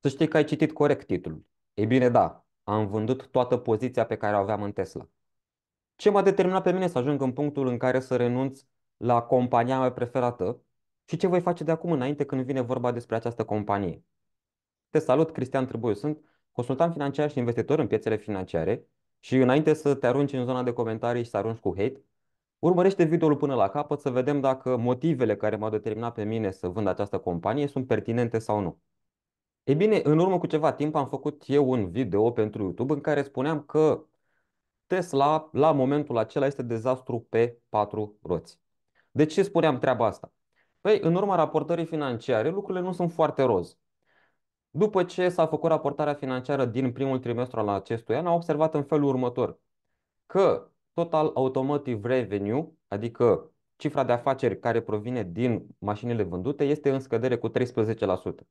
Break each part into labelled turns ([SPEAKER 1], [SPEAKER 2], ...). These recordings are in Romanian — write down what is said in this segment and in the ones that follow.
[SPEAKER 1] Să știi că ai citit corect titlul. E bine, da, am vândut toată poziția pe care o aveam în Tesla. Ce m-a determinat pe mine să ajung în punctul în care să renunț la compania mea preferată și ce voi face de acum înainte când vine vorba despre această companie. Te salut, Cristian Târboiu. Sunt consultant financiar și investitor în piețele financiare și înainte să te arunci în zona de comentarii și să arunci cu hate, urmărește videoul până la capăt să vedem dacă motivele care m-au determinat pe mine să vând această companie sunt pertinente sau nu. Ei bine, în urmă cu ceva timp am făcut eu un video pentru YouTube în care spuneam că Tesla la momentul acela este dezastru pe patru roți. De ce spuneam treaba asta? Păi, în urma raportării financiare, lucrurile nu sunt foarte roz. După ce s-a făcut raportarea financiară din primul trimestru al acestui an, am observat în felul următor că total automotive revenue, adică cifra de afaceri care provine din mașinile vândute, este în scădere cu 13%.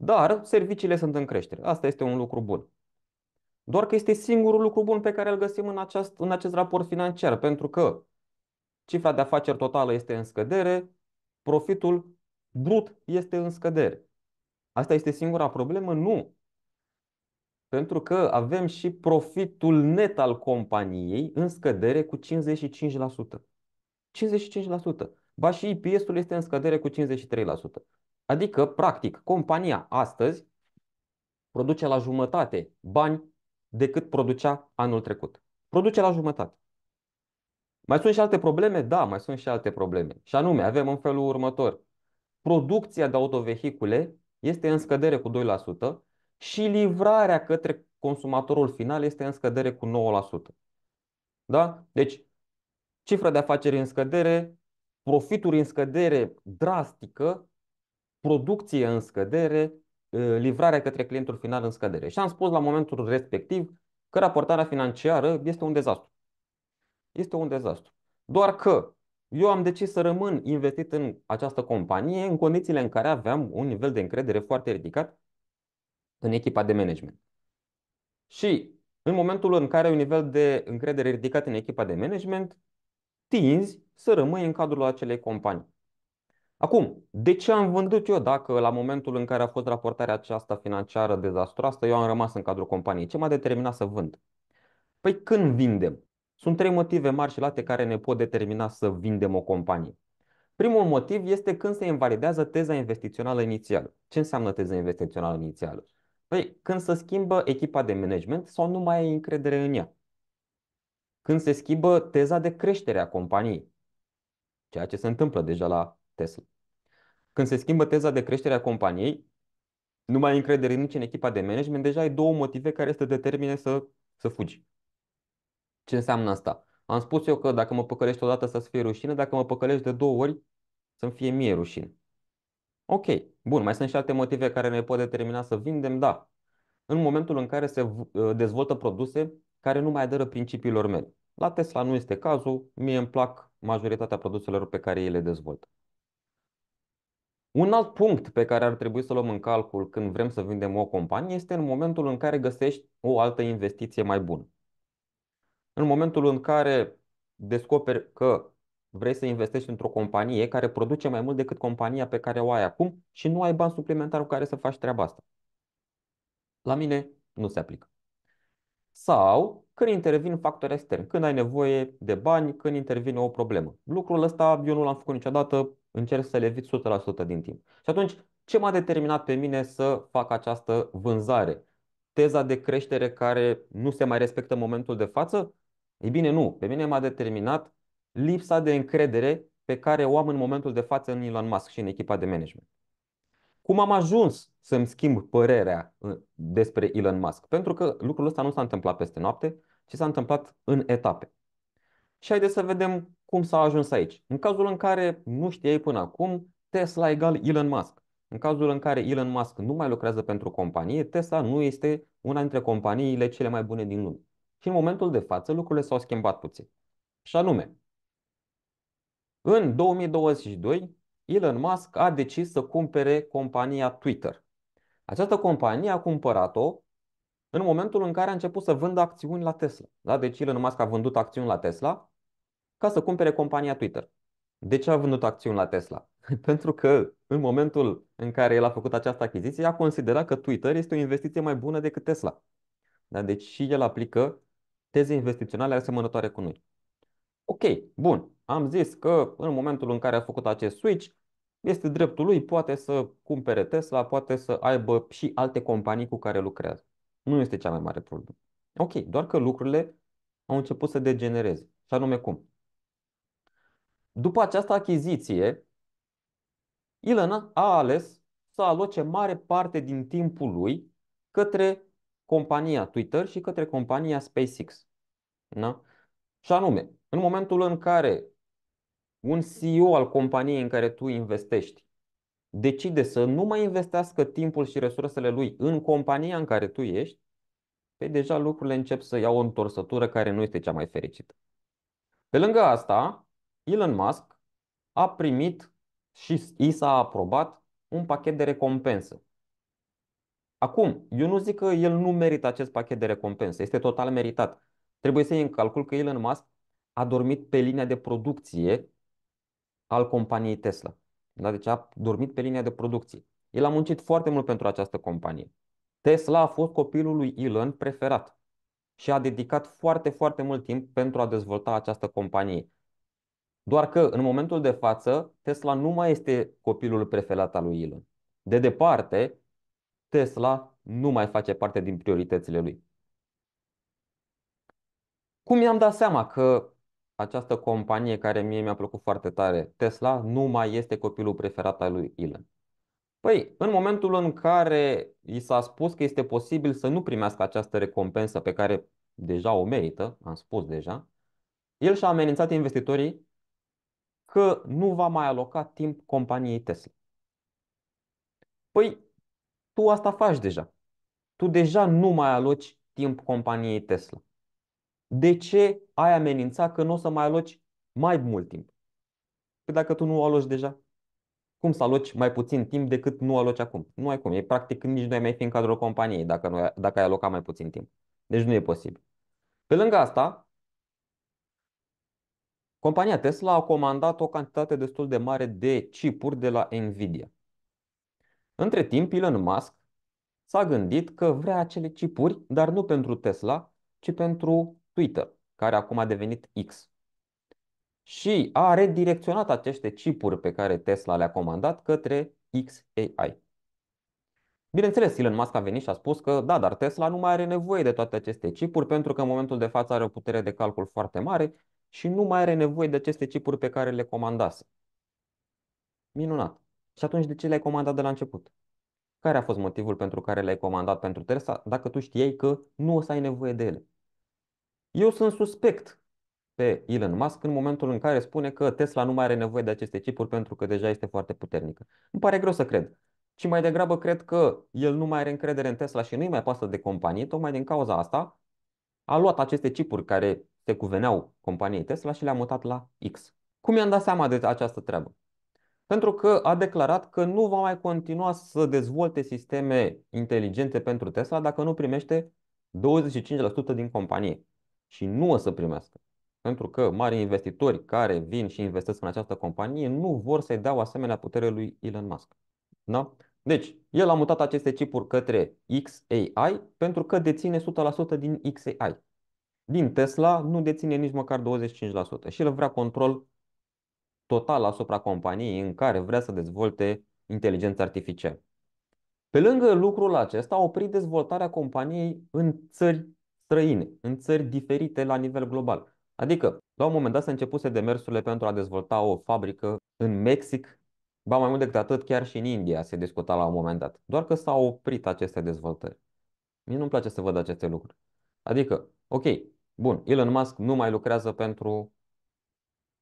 [SPEAKER 1] Dar serviciile sunt în creștere. Asta este un lucru bun. Doar că este singurul lucru bun pe care îl găsim în, aceast, în acest raport financiar, pentru că cifra de afaceri totală este în scădere, profitul brut este în scădere. Asta este singura problemă? Nu. Pentru că avem și profitul net al companiei în scădere cu 55%. 55%. Ba și ips ul este în scădere cu 53%. Adică, practic, compania astăzi produce la jumătate bani decât producea anul trecut. Produce la jumătate. Mai sunt și alte probleme? Da, mai sunt și alte probleme. Și anume, avem în felul următor. Producția de autovehicule este în scădere cu 2% și livrarea către consumatorul final este în scădere cu 9%. Da? Deci, cifra de afaceri în scădere, profituri în scădere drastică, producție în scădere, livrarea către clientul final în scădere. Și am spus la momentul respectiv că raportarea financiară este un dezastru. Este un dezastru. Doar că eu am decis să rămân investit în această companie în condițiile în care aveam un nivel de încredere foarte ridicat în echipa de management. Și în momentul în care ai un nivel de încredere ridicat în echipa de management, tinzi să rămâi în cadrul acelei companii. Acum, de ce am vândut eu dacă la momentul în care a fost raportarea aceasta financiară dezastroasă, eu am rămas în cadrul companiei? Ce m-a determinat să vând? Păi când vindem? Sunt trei motive mari și late care ne pot determina să vindem o companie. Primul motiv este când se invalidează teza investițională inițială. Ce înseamnă teza investițională inițială? Păi când se schimbă echipa de management sau nu mai ai încredere în ea. Când se schimbă teza de creștere a companiei. Ceea ce se întâmplă deja la Tesla. Când se schimbă teza de creștere a companiei, nu mai ai încredere nici în echipa de management, deja ai două motive care să determine să, să fugi. Ce înseamnă asta? Am spus eu că dacă mă păcălești odată să-ți fie rușine, dacă mă păcălești de două ori să-mi fie mie rușine. Ok, bun, mai sunt și alte motive care ne pot determina să vindem, da. În momentul în care se ă, dezvoltă produse care nu mai adără principiilor mele. La Tesla nu este cazul, mie îmi plac majoritatea produselor pe care ei le dezvoltă. Un alt punct pe care ar trebui să luăm în calcul când vrem să vindem o companie este în momentul în care găsești o altă investiție mai bună. În momentul în care descoperi că vrei să investești într-o companie care produce mai mult decât compania pe care o ai acum și nu ai bani suplimentari cu care să faci treaba asta. La mine nu se aplică. Sau când intervin factori externi, când ai nevoie de bani, când intervine o problemă. Lucrul ăsta eu nu l-am făcut niciodată, încerc să le evit 100% din timp. Și atunci, ce m-a determinat pe mine să fac această vânzare? Teza de creștere care nu se mai respectă în momentul de față? Ei bine, nu. Pe mine m-a determinat lipsa de încredere pe care o am în momentul de față în Elon Musk și în echipa de management. Cum am ajuns să-mi schimb părerea uh, despre Elon Musk? Pentru că lucrul ăsta nu s-a întâmplat peste noapte, ci s-a întâmplat în etape. Și haideți să vedem cum s-a ajuns aici. În cazul în care nu știai până acum, Tesla egal Elon Musk. În cazul în care Elon Musk nu mai lucrează pentru companie, Tesla nu este una dintre companiile cele mai bune din lume. Și în momentul de față lucrurile s-au schimbat puțin. Și anume, în 2022, Elon Musk a decis să cumpere compania Twitter. Această companie a cumpărat-o în momentul în care a început să vândă acțiuni la Tesla. Da? Deci Elon Musk a vândut acțiuni la Tesla ca să cumpere compania Twitter. De ce a vândut acțiuni la Tesla? Pentru că în momentul în care el a făcut această achiziție, a considerat că Twitter este o investiție mai bună decât Tesla. Da? Deci și el aplică teze investiționale asemănătoare cu noi. Ok, bun. Am zis că în momentul în care a făcut acest switch, este dreptul lui, poate să cumpere Tesla, poate să aibă și alte companii cu care lucrează. Nu este cea mai mare problemă. Ok, doar că lucrurile au început să degenereze. Și anume cum? După această achiziție, Elon a ales să aloce mare parte din timpul lui către compania Twitter și către compania SpaceX. Da? Și anume, în momentul în care un CEO al companiei în care tu investești decide să nu mai investească timpul și resursele lui în compania în care tu ești, pe deja lucrurile încep să iau o întorsătură care nu este cea mai fericită. Pe lângă asta, Elon Musk a primit și i s-a aprobat un pachet de recompensă. Acum, eu nu zic că el nu merită acest pachet de recompensă, este total meritat. Trebuie să iei în calcul că Elon Musk a dormit pe linia de producție al companiei Tesla. Da? Deci a dormit pe linia de producție. El a muncit foarte mult pentru această companie. Tesla a fost copilul lui Elon preferat și a dedicat foarte, foarte mult timp pentru a dezvolta această companie. Doar că în momentul de față, Tesla nu mai este copilul preferat al lui Elon. De departe, Tesla nu mai face parte din prioritățile lui. Cum mi-am dat seama că această companie care mie mi-a plăcut foarte tare, Tesla, nu mai este copilul preferat al lui Elon? Păi, în momentul în care i s-a spus că este posibil să nu primească această recompensă pe care deja o merită, am spus deja, el și-a amenințat investitorii că nu va mai aloca timp companiei Tesla. Păi, tu asta faci deja. Tu deja nu mai aloci timp companiei Tesla. De ce ai amenința că nu o să mai aloci mai mult timp? Păi dacă tu nu o aloci deja, cum să aloci mai puțin timp decât nu aloci acum? Nu ai cum. E practic nici nu ai mai fi în cadrul companiei dacă, nu, dacă ai alocat mai puțin timp. Deci nu e posibil. Pe lângă asta, Compania Tesla a comandat o cantitate destul de mare de chipuri de la Nvidia. Între timp, Elon Musk s-a gândit că vrea acele chipuri, dar nu pentru Tesla, ci pentru Twitter, care acum a devenit X. Și a redirecționat aceste chipuri pe care Tesla le-a comandat către XAI. Bineînțeles, Elon Musk a venit și a spus că da, dar Tesla nu mai are nevoie de toate aceste chipuri pentru că în momentul de față are o putere de calcul foarte mare și nu mai are nevoie de aceste chipuri pe care le comandase. Minunat. Și atunci de ce le-ai comandat de la început? Care a fost motivul pentru care le-ai comandat pentru Tesla dacă tu știai că nu o să ai nevoie de ele? Eu sunt suspect pe Elon Musk în momentul în care spune că Tesla nu mai are nevoie de aceste chipuri pentru că deja este foarte puternică. Îmi pare greu să cred. Și mai degrabă cred că el nu mai are încredere în Tesla și nu-i mai pasă de companie, tocmai din cauza asta a luat aceste chipuri care se cuveneau companiei Tesla și le-a mutat la X. Cum i-am dat seama de această treabă? Pentru că a declarat că nu va mai continua să dezvolte sisteme inteligente pentru Tesla dacă nu primește 25% din companie. Și nu o să primească. Pentru că mari investitori care vin și investesc în această companie nu vor să-i dau asemenea putere lui Elon Musk. Da? Deci, el a mutat aceste chipuri către XAI pentru că deține 100% din XAI din Tesla nu deține nici măcar 25% și el vrea control total asupra companiei în care vrea să dezvolte inteligența artificială. Pe lângă lucrul acesta, a oprit dezvoltarea companiei în țări străine, în țări diferite la nivel global. Adică, la un moment dat s-a se să demersurile pentru a dezvolta o fabrică în Mexic, ba mai mult decât atât, chiar și în India se discuta la un moment dat. Doar că s-au oprit aceste dezvoltări. Mie nu-mi place să văd aceste lucruri. Adică, ok, Bun, Elon Musk nu mai lucrează pentru,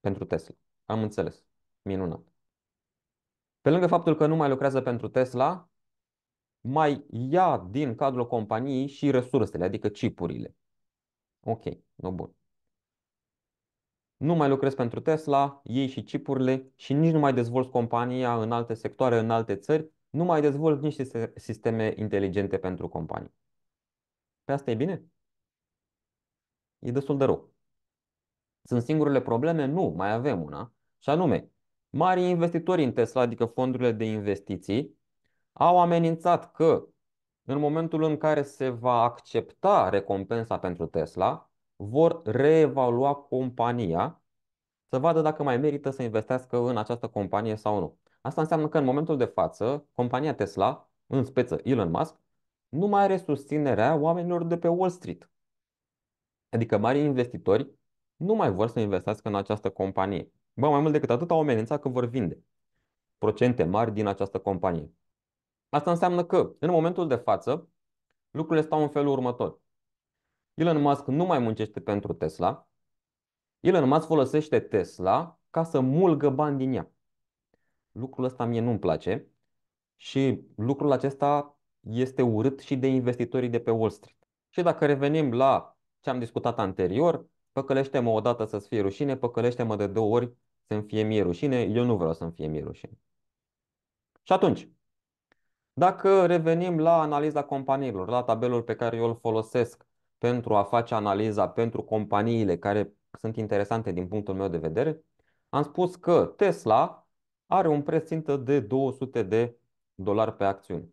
[SPEAKER 1] pentru Tesla. Am înțeles. Minunat. Pe lângă faptul că nu mai lucrează pentru Tesla, mai ia din cadrul companiei și resursele, adică chipurile. Ok, no bun. Nu mai lucrez pentru Tesla, ei și chipurile și nici nu mai dezvolt compania în alte sectoare, în alte țări, nu mai dezvolt nici sisteme inteligente pentru companii. Pe asta e bine? E destul de rău. Sunt singurele probleme? Nu, mai avem una. Și anume, mari investitori în Tesla, adică fondurile de investiții, au amenințat că în momentul în care se va accepta recompensa pentru Tesla, vor reevalua compania să vadă dacă mai merită să investească în această companie sau nu. Asta înseamnă că în momentul de față, compania Tesla, în speță Elon Musk, nu mai are susținerea oamenilor de pe Wall Street. Adică mari investitori nu mai vor să investească în această companie. Ba, mai mult decât atât, au amenințat că vor vinde procente mari din această companie. Asta înseamnă că, în momentul de față, lucrurile stau în felul următor. Elon Musk nu mai muncește pentru Tesla. Elon Musk folosește Tesla ca să mulgă bani din ea. Lucrul ăsta mie nu-mi place și lucrul acesta este urât și de investitorii de pe Wall Street. Și dacă revenim la ce am discutat anterior, păcălește-mă odată să-ți fie rușine, păcălește-mă de două ori să-mi fie mie rușine, eu nu vreau să-mi fie mie rușine. Și atunci, dacă revenim la analiza companiilor, la tabelul pe care eu îl folosesc pentru a face analiza pentru companiile care sunt interesante din punctul meu de vedere, am spus că Tesla are un preț țintă de 200 de dolari pe acțiune.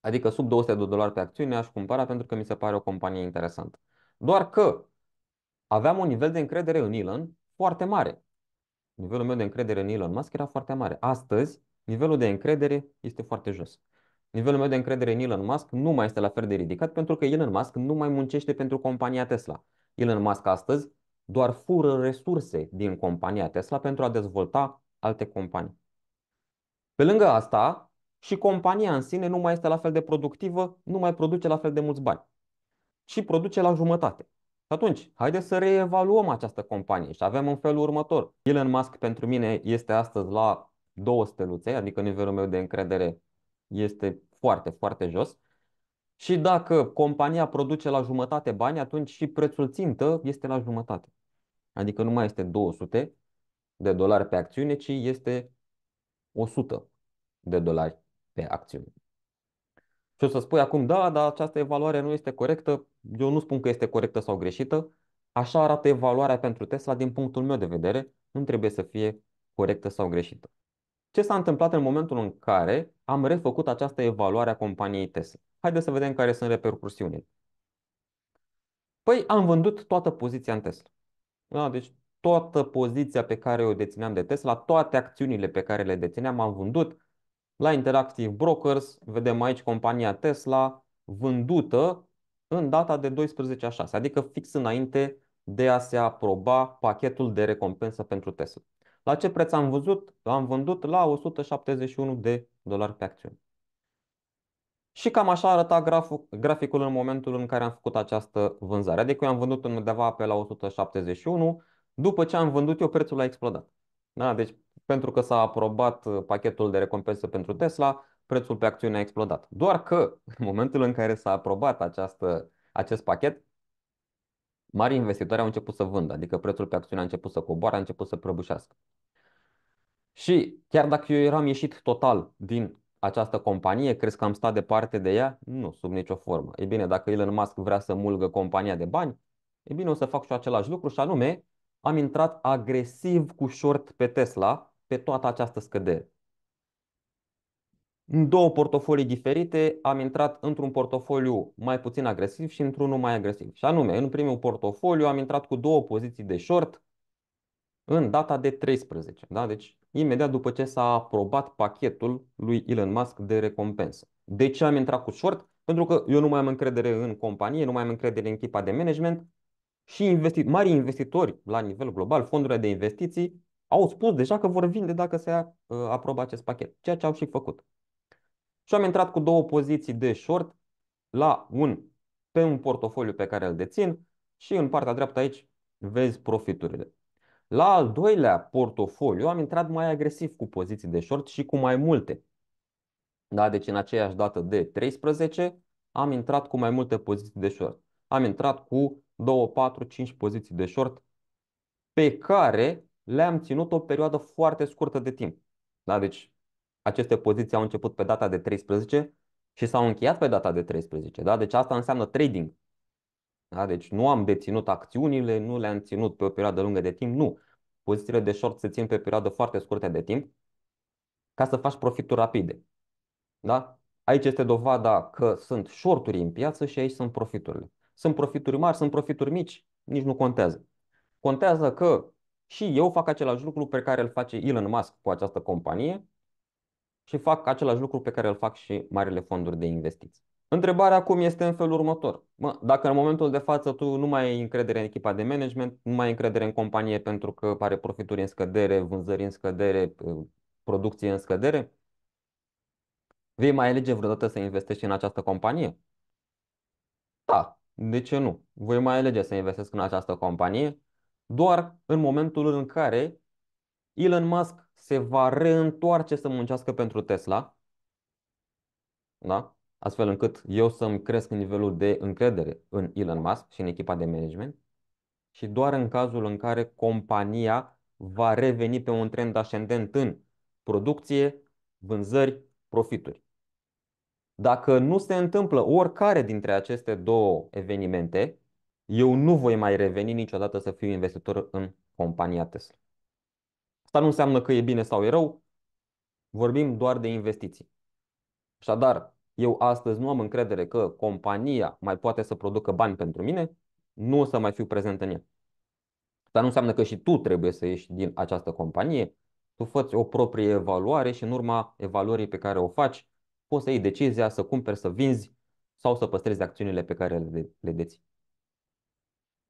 [SPEAKER 1] Adică sub 200 de dolari pe acțiune aș cumpăra pentru că mi se pare o companie interesantă. Doar că aveam un nivel de încredere în Elon foarte mare. Nivelul meu de încredere în Elon Musk era foarte mare. Astăzi, nivelul de încredere este foarte jos. Nivelul meu de încredere în Elon Musk nu mai este la fel de ridicat pentru că Elon Musk nu mai muncește pentru compania Tesla. Elon Musk astăzi doar fură resurse din compania Tesla pentru a dezvolta alte companii. Pe lângă asta, și compania în sine nu mai este la fel de productivă, nu mai produce la fel de mulți bani și produce la jumătate. Și atunci, haideți să reevaluăm această companie și avem în felul următor. Elon Musk pentru mine este astăzi la două steluțe, adică nivelul meu de încredere este foarte, foarte jos. Și dacă compania produce la jumătate bani, atunci și prețul țintă este la jumătate. Adică nu mai este 200 de dolari pe acțiune, ci este 100 de dolari pe acțiune. Și o să spui acum, da, dar această evaluare nu este corectă, eu nu spun că este corectă sau greșită, așa arată evaluarea pentru Tesla din punctul meu de vedere, nu trebuie să fie corectă sau greșită. Ce s-a întâmplat în momentul în care am refăcut această evaluare a companiei Tesla? Haideți să vedem care sunt repercursiunile. Păi am vândut toată poziția în Tesla. Da, deci toată poziția pe care o dețineam de Tesla, toate acțiunile pe care le dețineam am vândut la Interactive Brokers, vedem aici compania Tesla vândută în data de 12 a 6, adică fix înainte de a se aproba pachetul de recompensă pentru Tesla. La ce preț am văzut? Am vândut la 171 de dolari pe acțiune. Și cam așa arăta graful, graficul în momentul în care am făcut această vânzare. Adică eu am vândut undeva pe la 171, după ce am vândut eu prețul a explodat. Da? Deci pentru că s-a aprobat pachetul de recompensă pentru Tesla, prețul pe acțiune a explodat. Doar că în momentul în care s-a aprobat această, acest pachet, mari investitori au început să vândă, adică prețul pe acțiune a început să coboare, a început să prăbușească. Și chiar dacă eu eram ieșit total din această companie, crezi că am stat departe de ea? Nu, sub nicio formă. E bine, dacă Elon Musk vrea să mulgă compania de bani, e bine, o să fac și același lucru și anume am intrat agresiv cu short pe Tesla pe toată această scădere în două portofolii diferite am intrat într-un portofoliu mai puțin agresiv și într-unul mai agresiv. Și anume, în primul portofoliu am intrat cu două poziții de short în data de 13. Da? Deci, imediat după ce s-a aprobat pachetul lui Elon Musk de recompensă. De ce am intrat cu short? Pentru că eu nu mai am încredere în companie, nu mai am încredere în echipa de management și investi- mari investitori la nivel global, fondurile de investiții, au spus deja că vor vinde dacă se uh, aprobă acest pachet, ceea ce au și făcut. Și am intrat cu două poziții de short la un, pe un portofoliu pe care îl dețin și în partea dreaptă aici vezi profiturile. La al doilea portofoliu am intrat mai agresiv cu poziții de short și cu mai multe. Da, deci în aceeași dată de 13 am intrat cu mai multe poziții de short. Am intrat cu 2, 4, 5 poziții de short pe care le-am ținut o perioadă foarte scurtă de timp. Da, deci aceste poziții au început pe data de 13 și s-au încheiat pe data de 13. Da? Deci asta înseamnă trading. Da? Deci nu am deținut acțiunile, nu le-am ținut pe o perioadă lungă de timp, nu. Pozițiile de short se țin pe perioadă foarte scurtă de timp ca să faci profituri rapide. Da? Aici este dovada că sunt shorturi în piață și aici sunt profiturile. Sunt profituri mari, sunt profituri mici, nici nu contează. Contează că și eu fac același lucru pe care îl face Elon Musk cu această companie și fac același lucru pe care îl fac și marile fonduri de investiții. Întrebarea acum este în felul următor. Mă, dacă în momentul de față tu nu mai ai încredere în echipa de management, nu mai ai încredere în companie pentru că are profituri în scădere, vânzări în scădere, producție în scădere, vei mai alege vreodată să investești în această companie? Da, de ce nu? Voi mai alege să investesc în această companie doar în momentul în care Elon Musk se va reîntoarce să muncească pentru Tesla, da? astfel încât eu să-mi cresc nivelul de încredere în Elon Musk și în echipa de management și doar în cazul în care compania va reveni pe un trend ascendent în producție, vânzări, profituri. Dacă nu se întâmplă oricare dintre aceste două evenimente, eu nu voi mai reveni niciodată să fiu investitor în compania Tesla. Asta nu înseamnă că e bine sau e rău, vorbim doar de investiții. Așadar, eu astăzi nu am încredere că compania mai poate să producă bani pentru mine, nu o să mai fiu prezent în ea. Dar nu înseamnă că și tu trebuie să ieși din această companie, tu faci o proprie evaluare și în urma evaluării pe care o faci, poți să iei decizia să cumperi, să vinzi sau să păstrezi acțiunile pe care le, de- le deții.